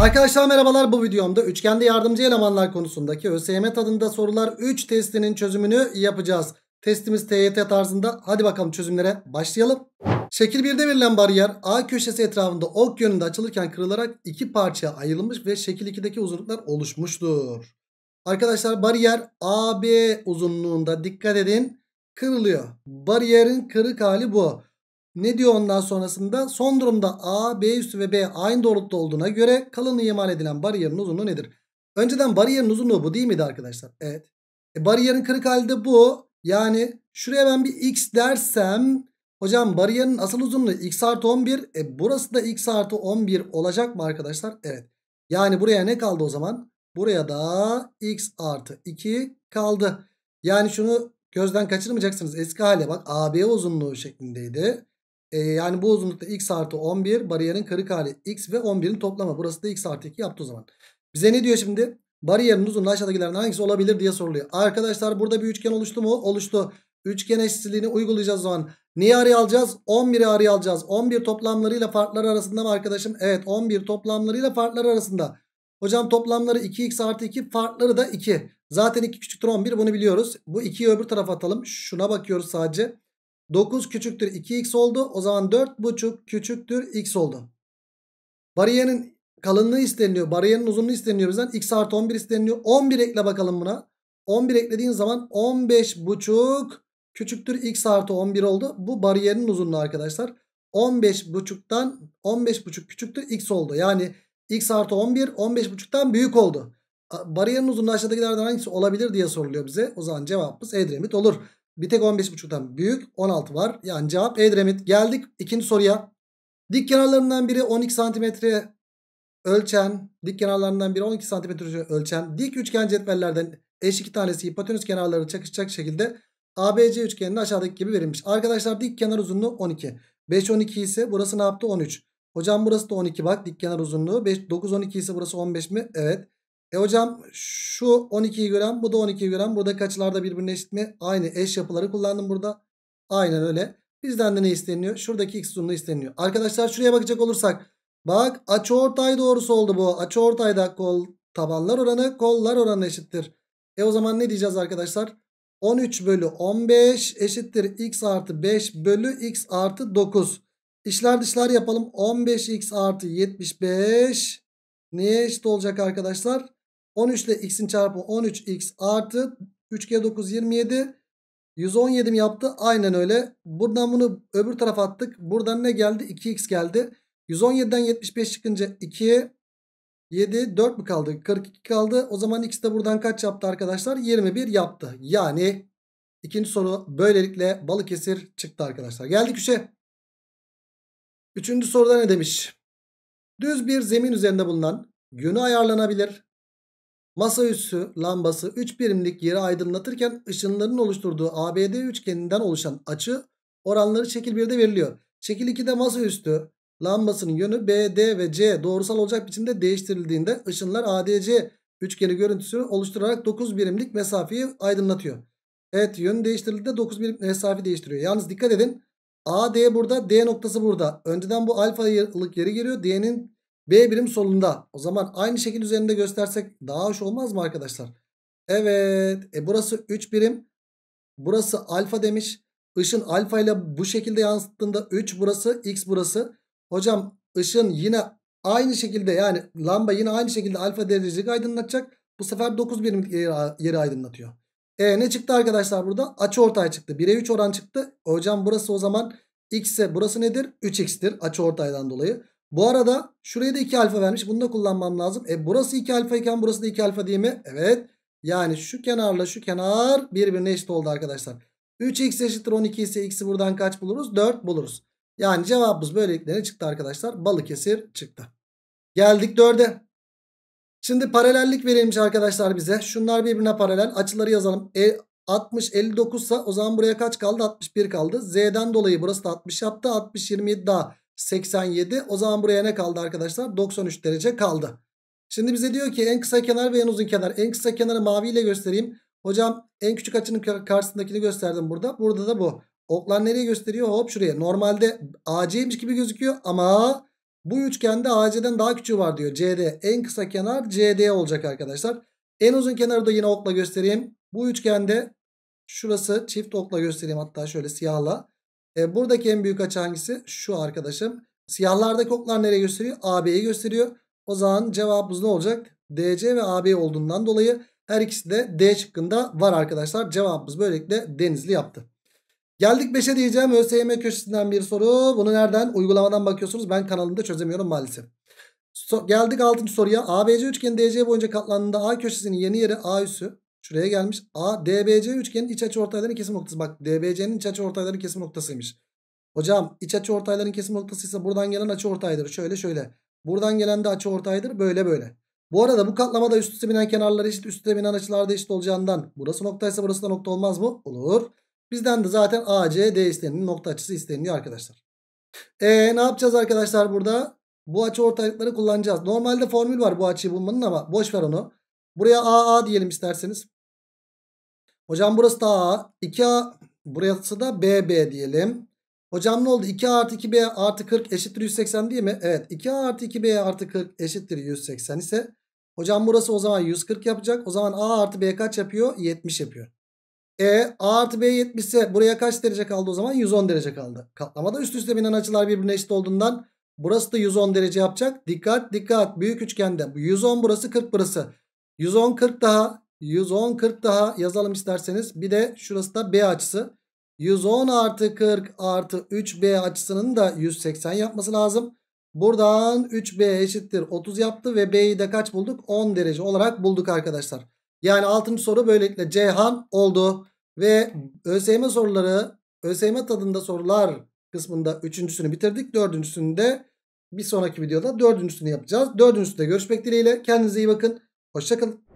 Arkadaşlar merhabalar bu videomda üçgende yardımcı elemanlar konusundaki ÖSYM tadında sorular 3 testinin çözümünü yapacağız. Testimiz TYT tarzında hadi bakalım çözümlere başlayalım. Şekil 1'de verilen bariyer A köşesi etrafında ok yönünde açılırken kırılarak iki parçaya ayrılmış ve şekil 2'deki uzunluklar oluşmuştur. Arkadaşlar bariyer AB uzunluğunda dikkat edin kırılıyor. Bariyerin kırık hali bu. Ne diyor ondan sonrasında? Son durumda A, B üstü ve B aynı doğrultuda olduğuna göre kalınlığı imal edilen bariyerin uzunluğu nedir? Önceden bariyerin uzunluğu bu değil miydi arkadaşlar? Evet. E, bariyerin kırık hali de bu. Yani şuraya ben bir x dersem hocam bariyerin asıl uzunluğu x artı 11. E, burası da x artı 11 olacak mı arkadaşlar? Evet. Yani buraya ne kaldı o zaman? Buraya da x artı 2 kaldı. Yani şunu gözden kaçırmayacaksınız. Eski hale bak AB uzunluğu şeklindeydi. E, yani bu uzunlukta x artı 11 bariyerin kırık hali x ve 11'in toplamı. Burası da x artı 2 yaptı o zaman. Bize ne diyor şimdi? Bariyerin uzunluğu aşağıdakilerden hangisi olabilir diye soruluyor. Arkadaşlar burada bir üçgen oluştu mu? Oluştu. Üçgen eşitsizliğini uygulayacağız o zaman. Niye araya alacağız? 11'i araya alacağız. 11 toplamlarıyla farklar arasında mı arkadaşım? Evet 11 toplamlarıyla farklar arasında. Hocam toplamları 2x artı 2 farkları da 2. Zaten 2 küçüktür 11 bunu biliyoruz. Bu 2'yi öbür tarafa atalım. Şuna bakıyoruz sadece. 9 küçüktür 2x oldu. O zaman 4,5 küçüktür x oldu. Bariyenin kalınlığı isteniliyor. Bariyenin uzunluğu isteniliyor bizden. x artı 11 isteniliyor. 11 ekle bakalım buna. 11 eklediğin zaman 15,5 küçüktür x artı 11 oldu. Bu bariyerin uzunluğu arkadaşlar. 15,5'tan 15,5 küçüktür x oldu. Yani x artı 11 15,5'tan büyük oldu. Bariyerin uzunluğu aşağıdakilerden hangisi olabilir diye soruluyor bize. O zaman cevabımız Edremit olur. Bir tek 15.5'tan büyük 16 var. Yani cevap Edremit. Geldik ikinci soruya. Dik kenarlarından biri 12 santimetre ölçen, dik kenarlarından biri 12 santimetre ölçen dik üçgen cetvellerden eş iki tanesi hipotenüs kenarları çakışacak şekilde ABC üçgenini aşağıdaki gibi verilmiş. Arkadaşlar dik kenar uzunluğu 12. 5 12 ise burası ne yaptı? 13. Hocam burası da 12 bak dik kenar uzunluğu. 5, 9 12 ise burası 15 mi? Evet. E hocam şu 12 gram bu da 12 gram. burada açılarda birbirine eşit mi? Aynı eş yapıları kullandım burada. Aynen öyle. Bizden de ne isteniyor? Şuradaki x uzunluğu isteniyor. Arkadaşlar şuraya bakacak olursak. Bak açı ortay doğrusu oldu bu. Açı ortayda kol tabanlar oranı kollar oranı eşittir. E o zaman ne diyeceğiz arkadaşlar? 13 bölü 15 eşittir x artı 5 bölü x artı 9. İşler dışlar yapalım. 15x artı 75 neye eşit olacak arkadaşlar? 13 ile x'in çarpımı 13x artı 3 kere 9 27. 117 yaptı? Aynen öyle. Buradan bunu öbür tarafa attık. Buradan ne geldi? 2x geldi. 117'den 75 çıkınca 2 7 4 mü kaldı? 42 kaldı. O zaman x de buradan kaç yaptı arkadaşlar? 21 yaptı. Yani ikinci soru böylelikle Balıkesir çıktı arkadaşlar. Geldik 3'e. Üçüncü soruda ne demiş? Düz bir zemin üzerinde bulunan günü ayarlanabilir Masaüstü lambası 3 birimlik yeri aydınlatırken ışınların oluşturduğu ABD üçgeninden oluşan açı oranları şekil 1'de veriliyor. Şekil 2'de masaüstü lambasının yönü BD ve C doğrusal olacak biçimde değiştirildiğinde ışınlar ADC üçgeni görüntüsünü oluşturarak 9 birimlik mesafeyi aydınlatıyor. Evet yön değiştirildiğinde 9 birim mesafe değiştiriyor. Yalnız dikkat edin AD burada D noktası burada. Önceden bu alfa alfalık yeri geliyor. D'nin B birim solunda. O zaman aynı şekil üzerinde göstersek daha hoş olmaz mı arkadaşlar? Evet. E burası 3 birim. Burası alfa demiş. Işın alfa ile bu şekilde yansıttığında 3 burası x burası. Hocam ışın yine aynı şekilde yani lamba yine aynı şekilde alfa derecelik aydınlatacak. Bu sefer 9 birim yeri aydınlatıyor. E ne çıktı arkadaşlar burada? Açı ortaya çıktı. 1'e 3 oran çıktı. Hocam burası o zaman x'e, burası nedir? 3x'tir açı ortaydan dolayı. Bu arada şuraya da 2 alfa vermiş. Bunu da kullanmam lazım. E burası 2 alfa iken burası da 2 alfa değil mi? Evet. Yani şu kenarla şu kenar birbirine eşit oldu arkadaşlar. 3x eşittir 12 ise x'i buradan kaç buluruz? 4 buluruz. Yani cevabımız böylelikle ne çıktı arkadaşlar? Balıkesir çıktı. Geldik 4'e. Şimdi paralellik verilmiş arkadaşlar bize. Şunlar birbirine paralel. Açıları yazalım. E, 60 59 ise o zaman buraya kaç kaldı? 61 kaldı. Z'den dolayı burası da 60 yaptı. 60 27 daha. 87. O zaman buraya ne kaldı arkadaşlar? 93 derece kaldı. Şimdi bize diyor ki en kısa kenar ve en uzun kenar. En kısa kenarı maviyle göstereyim. Hocam en küçük açının karşısındakini gösterdim burada. Burada da bu. Oklar nereye gösteriyor? Hop şuraya. Normalde AC'ymiş gibi gözüküyor ama bu üçgende AC'den daha küçüğü var diyor. CD. En kısa kenar CD olacak arkadaşlar. En uzun kenarı da yine okla göstereyim. Bu üçgende şurası çift okla göstereyim hatta şöyle siyahla. E, buradaki en büyük açı hangisi? Şu arkadaşım. Siyahlardaki oklar nereye gösteriyor? AB'yi gösteriyor. O zaman cevabımız ne olacak? DC ve AB olduğundan dolayı her ikisi de D şıkkında var arkadaşlar. Cevabımız böylelikle Denizli yaptı. Geldik 5'e diyeceğim. ÖSYM köşesinden bir soru. Bunu nereden? Uygulamadan bakıyorsunuz. Ben kanalımda çözemiyorum maalesef. So geldik 6. soruya. ABC üçgeni DC boyunca katlandığında A köşesinin yeni yeri A üssü. Şuraya gelmiş. A, DBC üçgenin iç açı ortayların kesim noktası. Bak DBC'nin iç açı ortayların kesim noktasıymış. Hocam iç açı ortayların kesim noktasıysa buradan gelen açı ortaydır. Şöyle şöyle. Buradan gelen de açı ortaydır. Böyle böyle. Bu arada bu katlamada üst üste binen kenarlar eşit, üst üste binen açılar da eşit olacağından burası noktaysa burası da nokta olmaz mı? Olur. Bizden de zaten ACD isteniliyor. Nokta açısı isteniliyor arkadaşlar. E ne yapacağız arkadaşlar burada? Bu açı ortaylıkları kullanacağız. Normalde formül var bu açıyı bulmanın ama boş ver onu. Buraya AA diyelim isterseniz. Hocam burası da A. 2A burası da BB diyelim. Hocam ne oldu? 2A artı 2B artı 40 eşittir 180 değil mi? Evet. 2A artı 2B artı 40 eşittir 180 ise hocam burası o zaman 140 yapacak. O zaman A artı B kaç yapıyor? 70 yapıyor. E A artı B 70 ise buraya kaç derece kaldı o zaman? 110 derece kaldı. Katlamada üst üste binen açılar birbirine eşit olduğundan burası da 110 derece yapacak. Dikkat dikkat büyük üçgende 110 burası 40 burası. 110 daha 110 daha yazalım isterseniz. Bir de şurası da B açısı. 110 artı 40 artı 3B açısının da 180 yapması lazım. Buradan 3B eşittir 30 yaptı ve B'yi de kaç bulduk? 10 derece olarak bulduk arkadaşlar. Yani 6. soru böylelikle Ceyhan oldu. Ve ÖSYM soruları, ÖSYM tadında sorular kısmında üçüncüsünü bitirdik. Dördüncüsünü de bir sonraki videoda dördüncüsünü yapacağız. Dördüncüsünde görüşmek dileğiyle. Kendinize iyi bakın. Hoşçakalın.